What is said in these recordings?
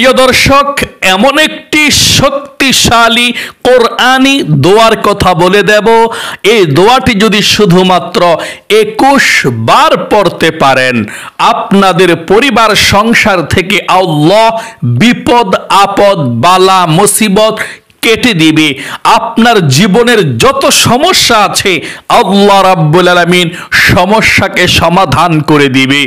প্রিয় দর্শক এমন একটি শক্তিশালী কোরআনি দোয়ার কথা বলে দেব এই দোয়াটি যদি শুধুমাত্র একুশ বার পড়তে পারেন আপনাদের পরিবার সংসার থেকে আল্লাহ বিপদ আপদ বালা মুসিবত কেটে দিবে আপনার জীবনের যত সমস্যা আছে আল্লাহ রাব্বুল আলমিন সমস্যাকে সমাধান করে দিবে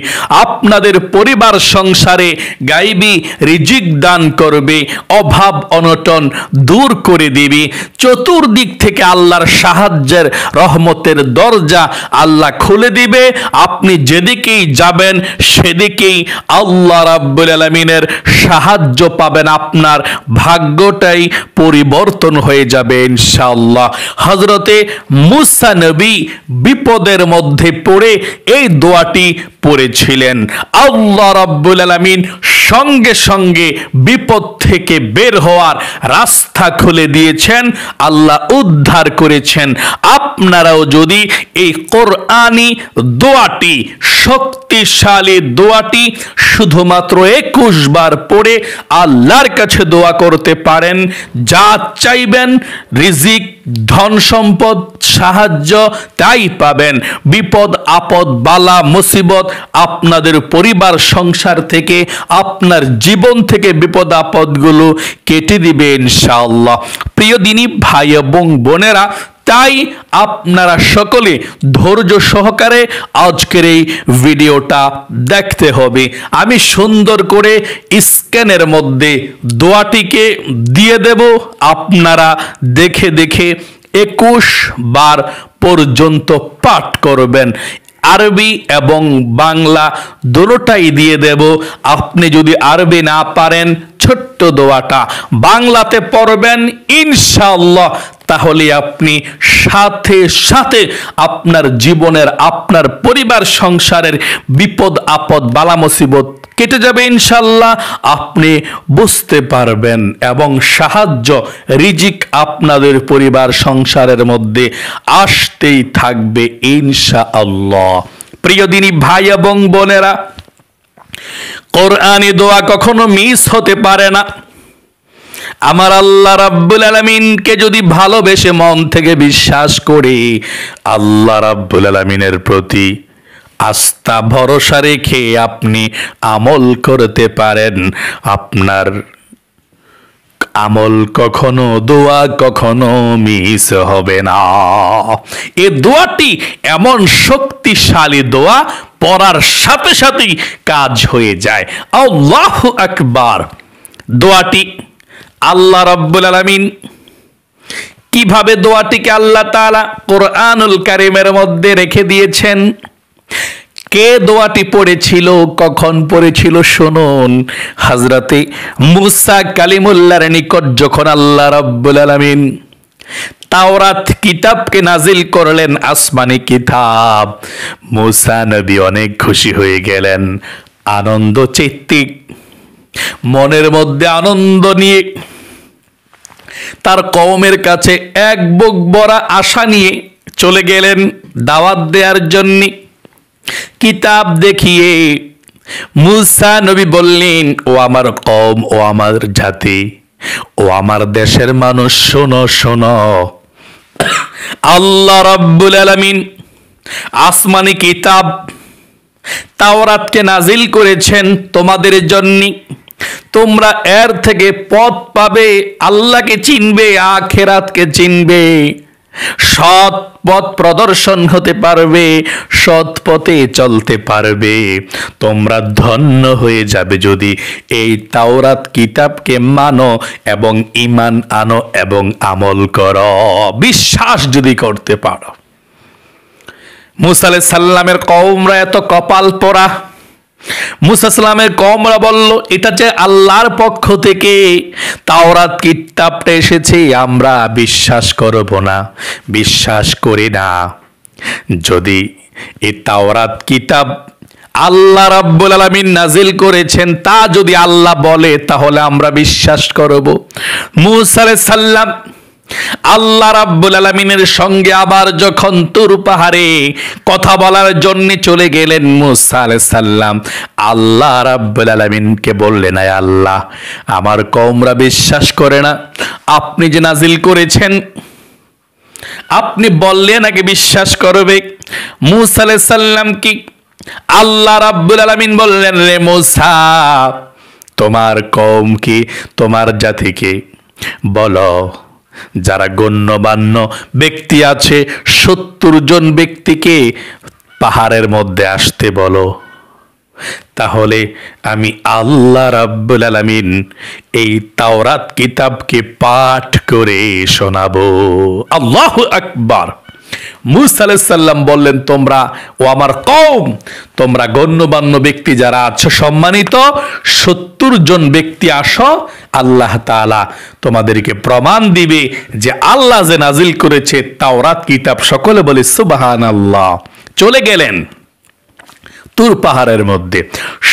আপনাদের পরিবার সংসারে গাইবি রিজিক দান করবে অভাব অনটন দূর করে দিবে চতুর্দিক থেকে আল্লাহর সাহায্যের রহমতের দরজা আল্লাহ খুলে দিবে আপনি যেদিকেই যাবেন সেদিকেই আল্লাহ রাব্বুল আলমিনের সাহায্য পাবেন আপনার ভাগ্যটাই পরি পরিবর্তন হয়ে যাবে ইনশাআল্লাহ হজরতে মুসা নবী বিপদের মধ্যে পড়ে এই দোয়াটি পড়েছিলেন আল্লাহ রাব্বুল আলামিন সঙ্গে সঙ্গে বিপদ থেকে বের হওয়ার রাস্তা খুলে দিয়েছেন আল্লাহ উদ্ধার করেছেন আপনারাও যদি এই কোরআনি দোয়াটি শক্তিশালী দোয়াটি শুধুমাত্র একুশ বার পড়ে আল্লাহর কাছে দোয়া করতে পারেন যা চাইবেন রিজিক ধন সম্পদ সাহায্য তাই পাবেন বিপদ আপদ বালা মুসিবত আপনাদের পরিবার সংসার থেকে আপনার জীবন থেকে বিপদ আপদগুলো কেটে দিবে ইনশাআল্লাহ প্রিয় দিনী ভাই এবং বোনেরা চাই আপনারা সকলে ধৈর্য সহকারে আজকের এই ভিডিওটা দেখতে হবে আমি সুন্দর করে স্ক্যানের মধ্যে দোয়াটিকে দিয়ে দেব আপনারা দেখে দেখে একুশ বার পর্যন্ত পাঠ করবেন আরবি এবং বাংলা দুটোটাই দিয়ে দেব আপনি যদি আরবি না পারেন ছোট্ট দোয়াটা বাংলাতে পড়বেন ইনশাল্লাহ তাহলে আপনি সাথে সাথে আপনার জীবনের আপনার পরিবার সংসারের বিপদ আপদ বালা মুসিবত কেটে যাবে ইনশাল্লাহ আপনি বুঝতে পারবেন এবং সাহায্য রিজিক আপনাদের পরিবার সংসারের মধ্যে আসতেই থাকবে ইনশা আল্লাহ প্রিয় দিনী ভাই এবং বোনেরা কোরআনে দোয়া কখনো মিস হতে পারে না আমার আল্লাহ রাব্বুল আলমিনকে যদি ভালোবেসে মন থেকে বিশ্বাস করি আল্লাহ রাব্বুল আলমিনের প্রতি আস্থা ভরসা রেখে আপনি আমল করতে পারেন আপনার আমল কখনো দোয়া কখনো মিস হবে না এ দোয়াটি এমন শক্তিশালী দোয়া পড়ার সাথে সাথেই কাজ হয়ে যায় আল্লাহ আকবার দোয়াটি আল্লাহ রব্বুল আলমিন কিভাবে দোয়াটিকে আল্লাহ তালা কোরআনুল কারিমের মধ্যে রেখে দিয়েছেন কে দোয়াটি পড়েছিল কখন পড়েছিল শুনুন হাজরাতে মুসা কালিমুল্লার নিকট যখন আল্লাহ রব্বুল আলমিন তাওরাত কিতাবকে নাজিল করলেন আসমানি কিতাব মুসা নবী অনেক খুশি হয়ে গেলেন আনন্দ চিত্তিক মনের মধ্যে আনন্দ নিয়ে তার কওমের কাছে এক বুক বড়া আশা নিয়ে চলে গেলেন দাওয়াত দেওয়ার জন্য কিতাব দেখিয়ে মুসা নবী বললেন ও আমার কম ও আমার জাতি ও আমার দেশের মানুষ শোনো শোনো আল্লাহ রব্বুল আলামিন আসমানি কিতাব তাওরাতকে নাজিল করেছেন তোমাদের জন্য তোমরা এর থেকে পথ পাবে আল্লাহকে চিনবে আখেরাতকে চিনবে সৎ পথ প্রদর্শন হতে পারবে সৎ পথে চলতে পারবে তোমরা ধন্য হয়ে যাবে যদি এই তাওরাত কিতাবকে মানো এবং ইমান আনো এবং আমল কর বিশ্বাস যদি করতে পারো মুসালে সাল্লামের কৌমরা এত কপাল পোড়া মুসাসলামের কমরা বলল এটা যে আল্লাহর পক্ষ থেকে তাওরাত কিতাবটা এসেছে আমরা বিশ্বাস করব না বিশ্বাস করি না যদি এ তাওরাত কিতাব আল্লাহ রাব্বুল আলামিন নাজিল করেছেন তা যদি আল্লাহ বলে তাহলে আমরা বিশ্বাস করব মুসা আলাইহিস সালাম আল্লাহ রাব্বুল আলামিনের সঙ্গে আবার যখন তুর পাহাড়ে কথা বলার জন্য চলে গেলেন মুসা আলাইহিস সালাম আল্লাহ রাব্বুল আলামিনকে বললেন আয় আল্লাহ আমার কওমরা বিশ্বাস করে না আপনি যে নাজিল করেছেন আপনি বললেন আগে বিশ্বাস করবে মুসা আলাইহিস সালাম কি আল্লাহ রাব্বুল আলামিন বললেন রে মুসা তোমার কওম কি তোমার জাতি কি বলো যারা গণ্যমান্য ব্যক্তি আছে সত্তর জন ব্যক্তিকে পাহাড়ের মধ্যে আসতে বলো তাহলে আমি আল্লাহ রাব্বুল আলামিন এই তাওরাত কিতাবকে পাঠ করে শোনাবো আল্লাহ আকবার মুসাল্লাম বললেন তোমরা ও আমার কম তোমরা গণ্যমান্য ব্যক্তি যারা আছো সম্মানিত সত্তর জন ব্যক্তি আসো আল্লাহ তালা তোমাদেরকে প্রমাণ দিবে যে আল্লাহ যে নাজিল করেছে তাওরাত কিতাব সকলে বলে সুবাহান আল্লাহ চলে গেলেন তুর পাহাড়ের মধ্যে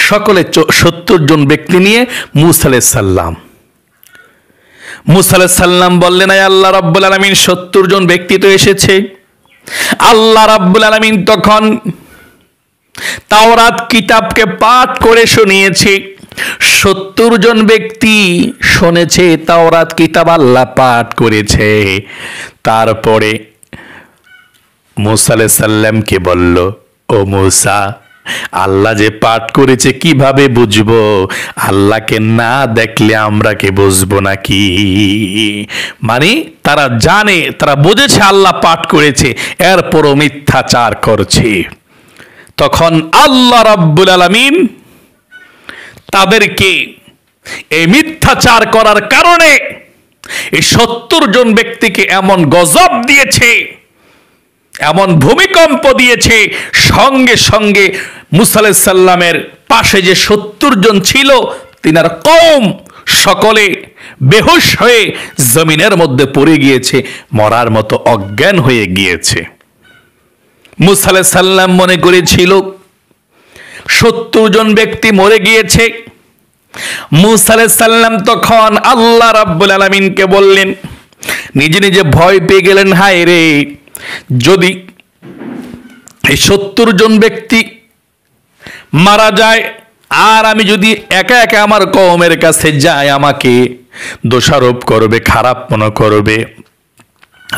সকলে সত্তর জন ব্যক্তি নিয়ে মুসালাম মুসালাম বললেন আয় আল্লাহ রাব্বুল আলমিন সত্তর জন ব্যক্তি তো এসেছে আল্লাহ রাব্বুল আলমিন তখন তাওরাত কিতাবকে পাঠ করে শুনিয়েছি সত্তর জন ব্যক্তি শুনেছে তাওরাত কিতাব আল্লাহ পাঠ করেছে তারপরে মুসা সাল্লামকে বলল ও মুসা আল্লাহ যে পাঠ করেছে কিভাবে বুঝবো আল্লাহকে না দেখলে আমরা কে বুঝবো নাকি মানে তারা জানে তারা বুঝেছে আল্লাহ পাঠ করেছে এরপরও মিথ্যাচার করছে তখন আল্লাহ রাব্বুল আলমিন তাদেরকে এই মিথ্যাচার করার কারণে এই সত্তর জন ব্যক্তিকে এমন গজব দিয়েছে এমন ভূমিকম্প দিয়েছে সঙ্গে সঙ্গে মুসাল্লামের পাশে যে সত্তর জন ছিল তিনার কম সকলে বেহুশ হয়ে জমিনের মধ্যে পড়ে গিয়েছে মরার মতো অজ্ঞান হয়ে গিয়েছে মুসাল্লাম মনে করেছিল সত্তর জন ব্যক্তি মরে গিয়েছে মুসাল্লাম তখন আল্লাহ রাব্বুল আলমিনকে বললেন নিজে নিজে ভয় পেয়ে গেলেন হায় রে যদি এই সত্তর জন ব্যক্তি মারা যায় আর আমি যদি একা একা আমার কমের কাছে যাই আমাকে দোষারোপ করবে খারাপ মনে করবে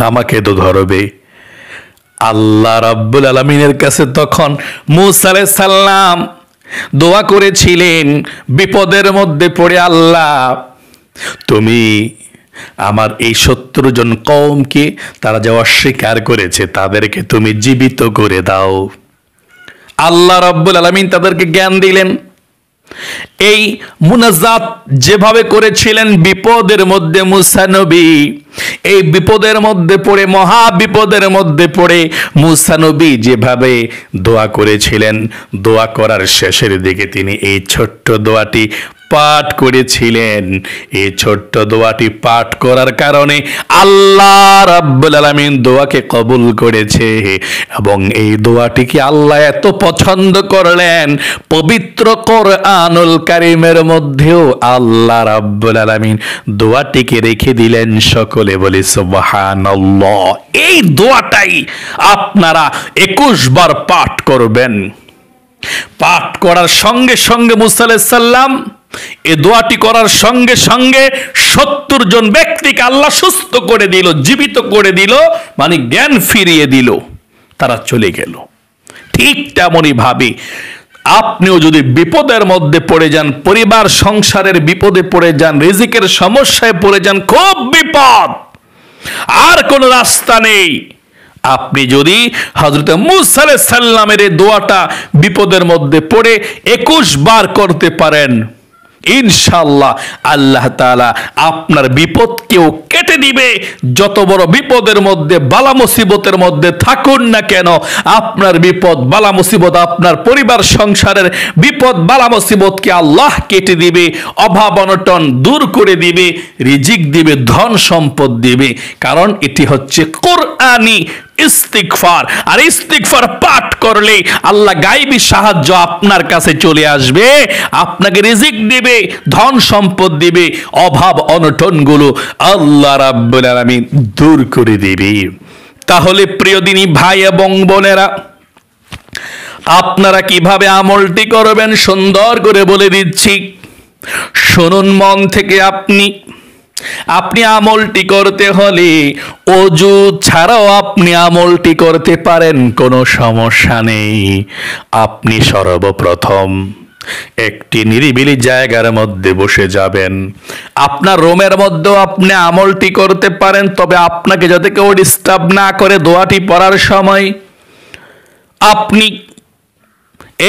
আমাকে তো ধরবে আল্লাহ রাব্বুল আলমিনের কাছে তখন মুসালে সাল্লাম দোয়া করেছিলেন বিপদের মধ্যে পড়ে আল্লাহ তুমি আমার এই সত্তর জন কমকে তারা যা অস্বীকার করেছে তাদেরকে তুমি জীবিত করে দাও আল্লাহ রব্বুল আলমিন তাদেরকে জ্ঞান দিলেন এই মুনাজাত যেভাবে করেছিলেন বিপদের মধ্যে মুসানবী এই বিপদের মধ্যে পড়ে মহা বিপদের মধ্যে পড়ে মুসানবী যেভাবে দোয়া করেছিলেন দোয়া করার শেষের দিকে তিনি এই ছোট্ট দোয়াটি পাঠ করেছিলেন এই ছোট্ট দোয়াটি পাঠ করার কারণে আল্লাহ রাব্বুল আলামিন দোয়াকে কবুল করেছে এবং এই দোয়াটিকে আল্লাহ এত পছন্দ করলেন পবিত্র কোরআনুল কারিমের মধ্যেও আল্লাহ রাব্বুল আলামিন দোয়াটিকে রেখে দিলেন সকলে বলে সুবহানাল্লাহ এই দোয়াটাই আপনারা একুশ বার পাঠ করবেন পাঠ করার সঙ্গে সঙ্গে মুসা আলাইহিস সালাম এ দোয়াটি করার সঙ্গে সঙ্গে সত্তর জন ব্যক্তিকে আল্লাহ সুস্থ করে দিল জীবিত করে দিল মানে জ্ঞান ফিরিয়ে দিল তারা চলে গেল ঠিক তেমনই ভাবে আপনিও যদি বিপদের মধ্যে পড়ে যান পরিবার সংসারের বিপদে পড়ে যান রিজিকের সমস্যায় পড়ে যান খুব বিপদ আর কোন রাস্তা নেই আপনি যদি হজরত মুসাল্লামের এই দোয়াটা বিপদের মধ্যে পড়ে একুশ বার করতে পারেন ইনশাল্লাহ আল্লাহ তালা আপনার বিপদকেও কেটে দিবে যত বড় বিপদের মধ্যে বালা মুসিবতের মধ্যে থাকুন না কেন আপনার বিপদ বালা মুসিবত আপনার পরিবার সংসারের বিপদ বালা মুসিবতকে আল্লাহ কেটে দিবে অভাব অনটন দূর করে দিবে রিজিক দিবে ধন সম্পদ দিবে কারণ এটি হচ্ছে কোরআনি ইস্তিকফার আর ইস্তিকফার পাঠ করলে আল্লাহ গাইবি সাহায্য আপনার কাছে চলে আসবে আপনাকে রিজিক দিবে ধন সম্পদ দিবে অভাব অনটনগুলো আল্লাহ রাব্বুল আলামিন দূর করে দেবে তাহলে প্রিয় দিনী ভাই এবং বোনেরা আপনারা কিভাবে আমলটি করবেন সুন্দর করে বলে দিচ্ছি শুনুন মন থেকে আপনি আপনি আমলটি করতে হলে অজু ছাড়াও আপনি আমলটি করতে পারেন কোনো সমস্যা নেই আপনি সর্বপ্রথম একটি নিরিবিলি জায়গার মধ্যে বসে যাবেন আপনার রোমের মধ্যেও আপনি আমলটি করতে পারেন তবে আপনাকে যাতে কেউ ডিস্টার্ব না করে দোয়াটি পড়ার সময় আপনি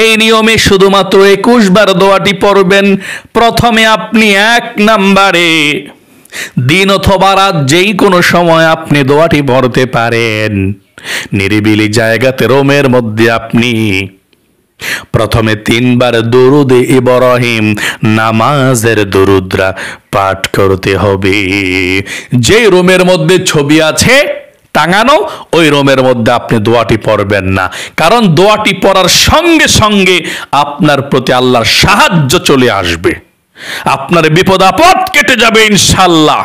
এই নিয়মে শুধুমাত্র একুশ বার দোয়াটি পড়বেন প্রথমে আপনি এক নাম্বারে দিন অথবা রাত যেই কোনো সময় আপনি দোয়াটি পড়তে পারেন নিরিবিলি জায়গাতে রোমের মধ্যে আপনি প্রথমে তিনবার দরুদ ইব্রাহিম নামাজের দরুদরা পাঠ করতে হবে যে রুমের মধ্যে ছবি আছে টাঙানো ওই রোমের মধ্যে আপনি দোয়াটি পড়বেন না কারণ দোয়াটি পড়ার সঙ্গে সঙ্গে আপনার প্রতি আল্লাহর সাহায্য চলে আসবে আপনার বিপদ আপদ কেটে যাবে ইনশাল্লাহ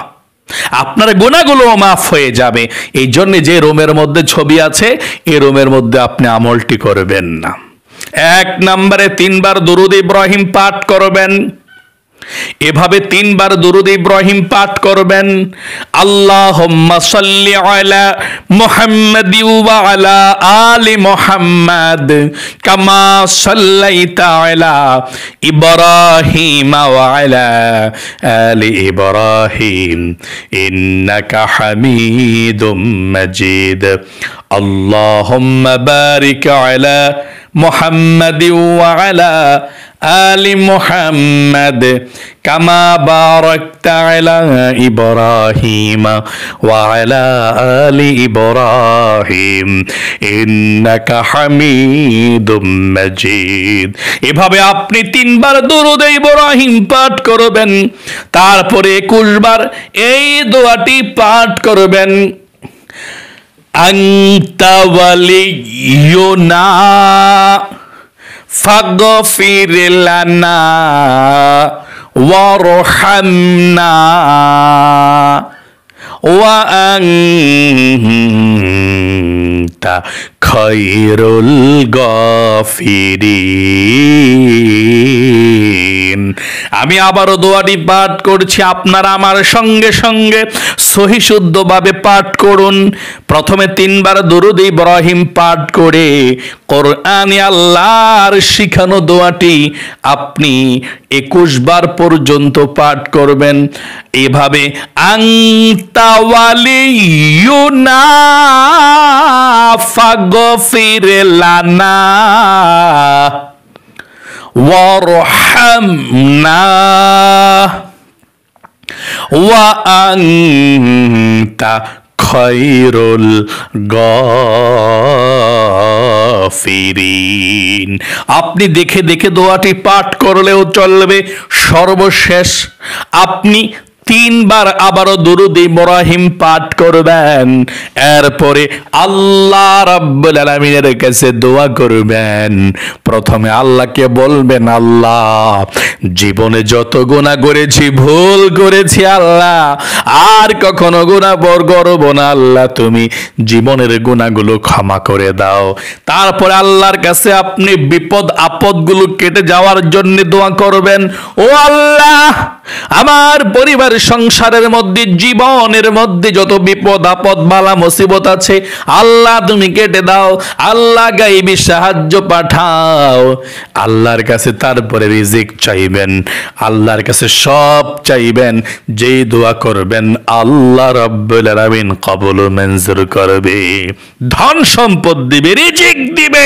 আপনার গোনাগুলো মাফ হয়ে যাবে এই জন্য যে রোমের মধ্যে ছবি আছে এই রোমের মধ্যে আপনি আমলটি করবেন না এক নম্বরে তিনবার দুরুদ ইব্রাহিম পাঠ করবেন এভাবে তিনবার দরুদ ইব্রাহিম পাঠ করবেন আল্লাহ আলা আলি মোহাম্মদ কামা সাল্লাইতা ইব্রাহিম আলি ইব্রাহিম ইন্নাকা হামিদুম মাজিদ আল্লাহুম্মা বারিক আলা মুহাম্মাদি ওয়া আলা আলি মুহাম্মদ কামা বারাকতা আলা ইব্রাহিম ওয়া আলা আলি ইব্রাহিম ইন্নাকা হামিদুম মাজিদ এভাবে আপনি তিনবার দরুদ ইব্রাহিম পাঠ করবেন তারপরে 21 এই দোয়াটি পাঠ করবেন আনতা ওয়ালিয়ুনা فاغفر لنا وارحمنا وأنت তা খৈরুল গফিরি আমি আবারও দোয়াটি পাঠ করছি আপনারা আমার সঙ্গে সঙ্গে সহিশুদ্ধভাবে পাঠ করুন প্রথমে তিনবার দরুদ ইব্রাহিম পাঠ করে কোরআনে আল্লাহর শিখানো দোয়াটি আপনি একুশবার পর্যন্ত পাঠ করবেন এভাবে আংতাওয়ালি ইউনা فاغفر لنا وارحمنا وأنت خير الغافرين আপনি দেখে দেখে দোয়াটি পাঠ করলেও চলবে সর্বশেষ আপনি তিনবার আবারও দুরুদ ইব্রাহিম পাঠ করবেন এরপরে আল্লাহ রাব্বুল আলামিনের কাছে দোয়া করবেন প্রথমে আল্লাহকে বলবেন আল্লাহ জীবনে যত গুণা করেছি ভুল করেছি আল্লাহ আর কখনো গুণা বর করব না আল্লাহ তুমি জীবনের গুণাগুলো ক্ষমা করে দাও তারপরে আল্লাহর কাছে আপনি বিপদ আপদগুলো কেটে যাওয়ার জন্য দোয়া করবেন ও আল্লাহ আমার পরিবার সংসারের মধ্যে জীবনের মধ্যে যত বিপদ আপদ বালা মুসিবত আছে আল্লাহ তুমি কেটে দাও আল্লাহ গাইবি সাহায্য পাঠাও আল্লাহর কাছে তারপরে রিজিক চাইবেন আল্লাহর কাছে সব চাইবেন যেই দোয়া করবেন আল্লাহ রব্বুল আলামিন কবুল মঞ্জুর করবে ধন সম্পদ দিবে রিজিক দিবে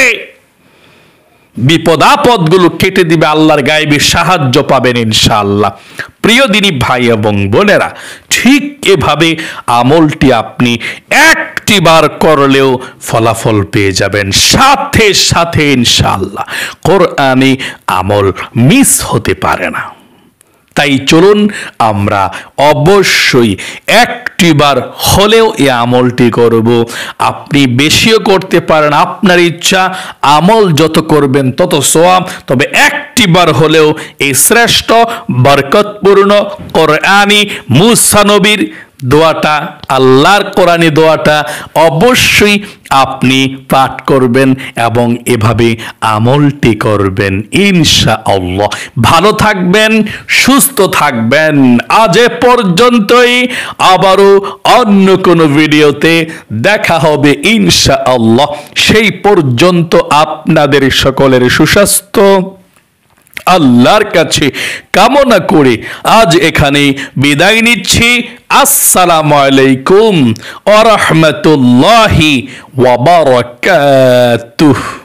বিপদাপদগুলো কেটে দিবে আল্লাহর গায়েবী সাহায্য পাবেন ইনশাআল্লাহ প্রিয় দিনী ভাই এবং বোনেরা ঠিক এভাবে আমলটি আপনি একটিবার করলেও ফলাফল পেয়ে যাবেন সাথে সাথে ইনশাআল্লাহ কোরআনে আমল মিস হতে পারে না তাই চলুন আমরা অবশ্যই একটিবার হলেও এ আমলটি করব আপনি বেশিও করতে পারেন আপনার ইচ্ছা আমল যত করবেন তত সোয়াব তবে একটিবার হলেও এই শ্রেষ্ঠ বরকতপূর্ণ কোরআনি মুসানবীর দোয়াটা আল্লাহর কোরআনে দোয়াটা অবশ্যই আপনি পাঠ করবেন এবং এভাবে আমলটি করবেন ইনশা আল্লাহ ভালো থাকবেন সুস্থ থাকবেন আজ এ পর্যন্তই আবারও অন্য কোনো ভিডিওতে দেখা হবে ইনশা আল্লাহ সেই পর্যন্ত আপনাদের সকলের সুস্বাস্থ্য আল্লাহর কাছে কামনা করে আজ এখানে বিদায় নিচ্ছি আসসালামু আলাইকুম আরহামতুল্লাহি রাহমাতুল্লাহি ওয়া বারাকাতুহু